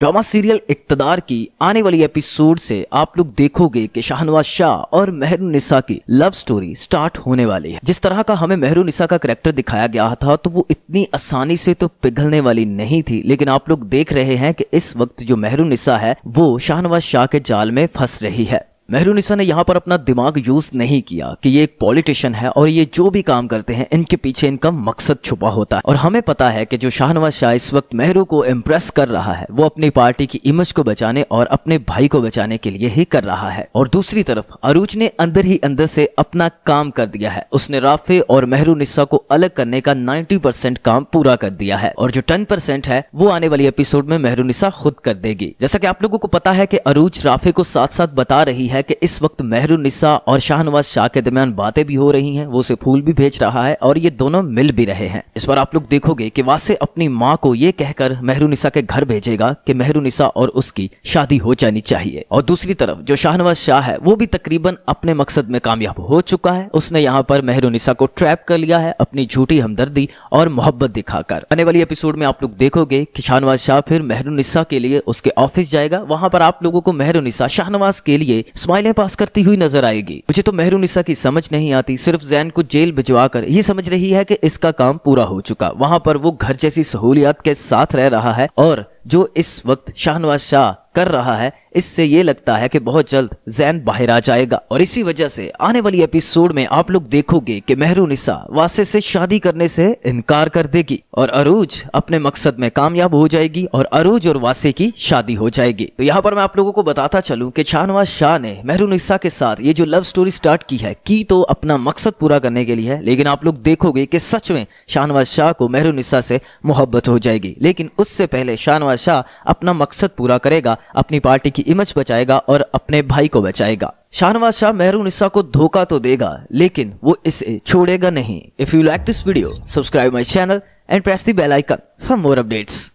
drama serial इकतदार की आने वाली एपिसोड से आप लोग देखोगे कि शाहनवाज शाह और मेहरू निशा की लव स्टोरी स्टार्ट होने वाली है जिस तरह का हमें मेहरू निशा का करेक्टर दिखाया गया था तो वो इतनी आसानी से तो पिघलने वाली नहीं थी लेकिन आप लोग देख रहे हैं कि इस वक्त जो मेहरू निशा है वो शाहनवाज शाह के जाल में फंस रही है निशा ने यहाँ पर अपना दिमाग यूज नहीं किया कि ये एक पॉलिटिशियन है और ये जो भी काम करते हैं इनके पीछे इनका मकसद छुपा होता है और हमें पता है कि जो शाहनवाज शाह इस वक्त मेहरू को इम्प्रेस कर रहा है वो अपनी पार्टी की इमेज को बचाने और अपने भाई को बचाने के लिए ही कर रहा है और दूसरी तरफ अरूज ने अंदर ही अंदर से अपना काम कर दिया है उसने राफे और मेहरू निस्सा को अलग करने का नाइन्टी परसेंट काम पूरा कर दिया है और जो टेन परसेंट है वो आने वाली एपिसोड में मेहरू निशा खुद कर देगी जैसा की आप लोगों को पता है की अरूज राफे को साथ साथ बता रही है है कि इस वक्त मेहरुनिसा और शाहनवाज शाह के दरमियान बातें भी हो रही हैं वो उसे फूल भी भेज रहा है और ये दोनों मिल भी रहे हैं इस बार आप लोग देखोगे कि वासे अपनी माँ को ये कहकर मेहरुनिसा के घर भेजेगा कि मेहरुनिसा और उसकी शादी हो जानी चाहिए और दूसरी तरफ जो शाहनवाज शाह है वो भी तकरीबन अपने मकसद में कामयाब हो चुका है उसने यहाँ पर मेहरुनिसा को ट्रैप कर लिया है अपनी झूठी हमदर्दी और मोहब्बत दिखाकर आने वाली एपिसोड में आप लोग देखोगे की शाहनवाज शाह फिर मेहरुनिसा के लिए उसके ऑफिस जाएगा वहां पर आप लोगों को मेहरुनिसा शाहनवाज के लिए स्माइलें पास करती हुई नजर आएगी मुझे तो मेहरूनिसा की समझ नहीं आती सिर्फ जैन को जेल भिजवा कर ये समझ रही है कि इसका काम पूरा हो चुका वहां पर वो घर जैसी सहूलियात के साथ रह रहा है और जो इस वक्त शाहनवाज शाह कर रहा है इससे ये लगता है कि बहुत जल्द जैन बाहर आ जाएगा और इसी वजह से आने वाली एपिसोड में आप लोग देखोगे कि मेहरू निशा वासे से शादी करने से इनकार कर देगी और अरूज अपने मकसद में कामयाब हो जाएगी और अरूज और वासे की शादी हो जाएगी तो यहाँ पर मैं आप लोगों को बताता चलूँ की शाहनवाज शाह ने मेहरू निशा के साथ ये जो लव स्टोरी स्टार्ट की है की तो अपना मकसद पूरा करने के लिए है लेकिन आप लोग देखोगे की सच में शाहनवाज शाह को मेहरू निशा से मोहब्बत हो जाएगी लेकिन उससे पहले शाहनवाज शाह अपना मकसद पूरा करेगा अपनी पार्टी की इमेज बचाएगा और अपने भाई को बचाएगा शाहनवाज शाह मेहरून ईसा को धोखा तो देगा लेकिन वो इसे छोड़ेगा नहीं if you like this video subscribe my channel and press the bell icon for more updates